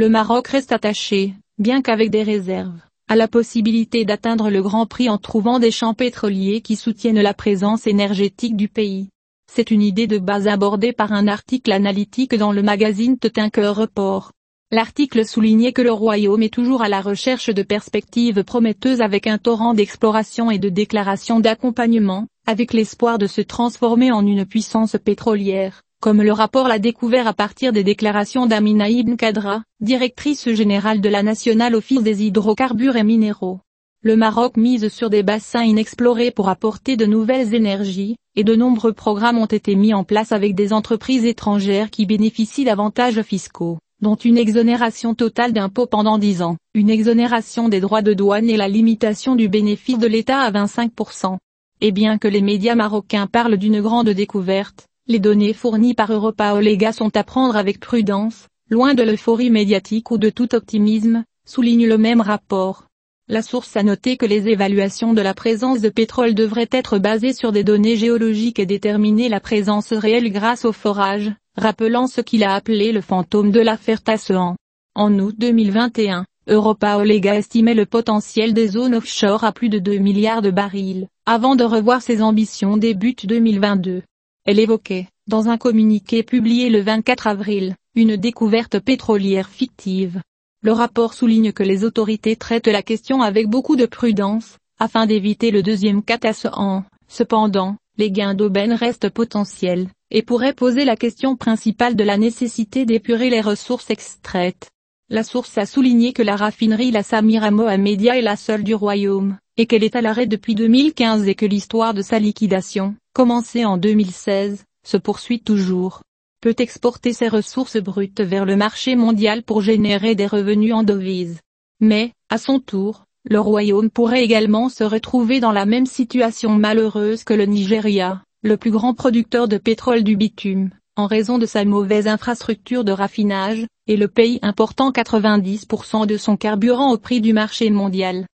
Le Maroc reste attaché, bien qu'avec des réserves, à la possibilité d'atteindre le Grand Prix en trouvant des champs pétroliers qui soutiennent la présence énergétique du pays. C'est une idée de base abordée par un article analytique dans le magazine Tetinker Report. L'article soulignait que le royaume est toujours à la recherche de perspectives prometteuses avec un torrent d'exploration et de déclarations d'accompagnement, avec l'espoir de se transformer en une puissance pétrolière comme le rapport l'a découvert à partir des déclarations d'Amina Ibn Kadra, directrice générale de la nationale Office des hydrocarbures et minéraux. Le Maroc mise sur des bassins inexplorés pour apporter de nouvelles énergies, et de nombreux programmes ont été mis en place avec des entreprises étrangères qui bénéficient d'avantages fiscaux, dont une exonération totale d'impôts pendant 10 ans, une exonération des droits de douane et la limitation du bénéfice de l'État à 25%. Et bien que les médias marocains parlent d'une grande découverte, les données fournies par Europa Olega sont à prendre avec prudence, loin de l'euphorie médiatique ou de tout optimisme, souligne le même rapport. La source a noté que les évaluations de la présence de pétrole devraient être basées sur des données géologiques et déterminer la présence réelle grâce au forage, rappelant ce qu'il a appelé le fantôme de l'affaire Tassean. En août 2021, Europa Olega estimait le potentiel des zones offshore à plus de 2 milliards de barils, avant de revoir ses ambitions début 2022. Elle évoquait, dans un communiqué publié le 24 avril, une découverte pétrolière fictive. Le rapport souligne que les autorités traitent la question avec beaucoup de prudence, afin d'éviter le deuxième catastrophe. Cependant, les gains d'aubaine restent potentiels, et pourraient poser la question principale de la nécessité d'épurer les ressources extraites. La source a souligné que la raffinerie La Samira Mohamedia est la seule du royaume, et qu'elle est à l'arrêt depuis 2015 et que l'histoire de sa liquidation, commencée en 2016, se poursuit toujours. Peut exporter ses ressources brutes vers le marché mondial pour générer des revenus en devises. Mais, à son tour, le royaume pourrait également se retrouver dans la même situation malheureuse que le Nigeria, le plus grand producteur de pétrole du bitume, en raison de sa mauvaise infrastructure de raffinage, et le pays important 90% de son carburant au prix du marché mondial.